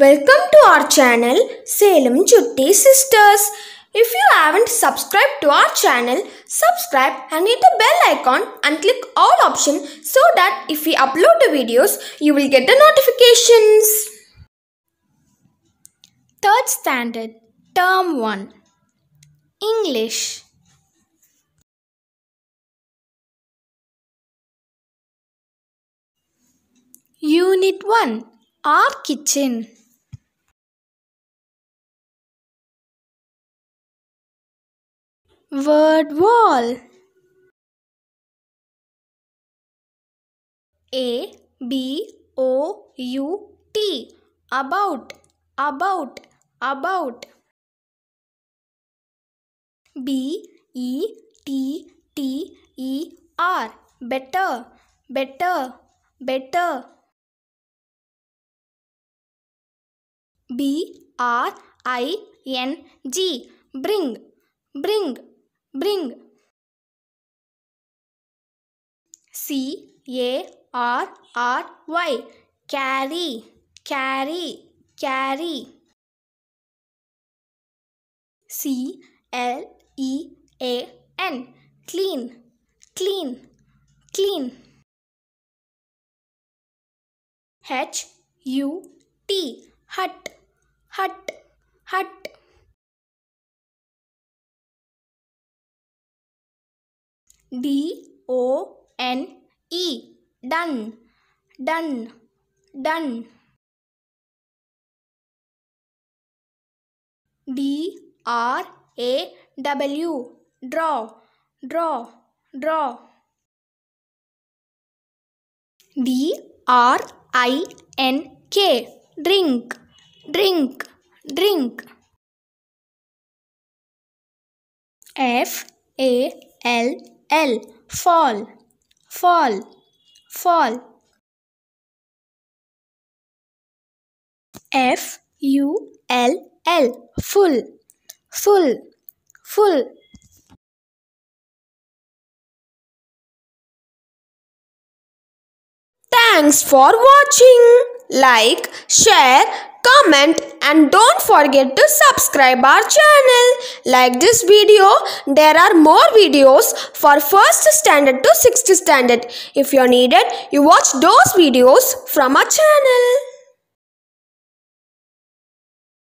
Welcome to our channel Salem Chutti Sisters. If you haven't subscribed to our channel, subscribe and hit the bell icon and click all option so that if we upload the videos, you will get the notifications. Third Standard Term 1 English Unit 1 Our Kitchen word wall. A B O U T about about about B E T T E R better better better B R I N G bring bring bring C A R R Y carry carry carry C L E A N clean clean clean H U T hut hut hut D O N E done done done D R A W draw draw draw D R I N K drink drink drink F A L L fall fall fall F U L L full full full Thanks for watching. Like, share comment and don't forget to subscribe our channel. Like this video, there are more videos for 1st standard to 6th standard. If you're needed, you watch those videos from our channel.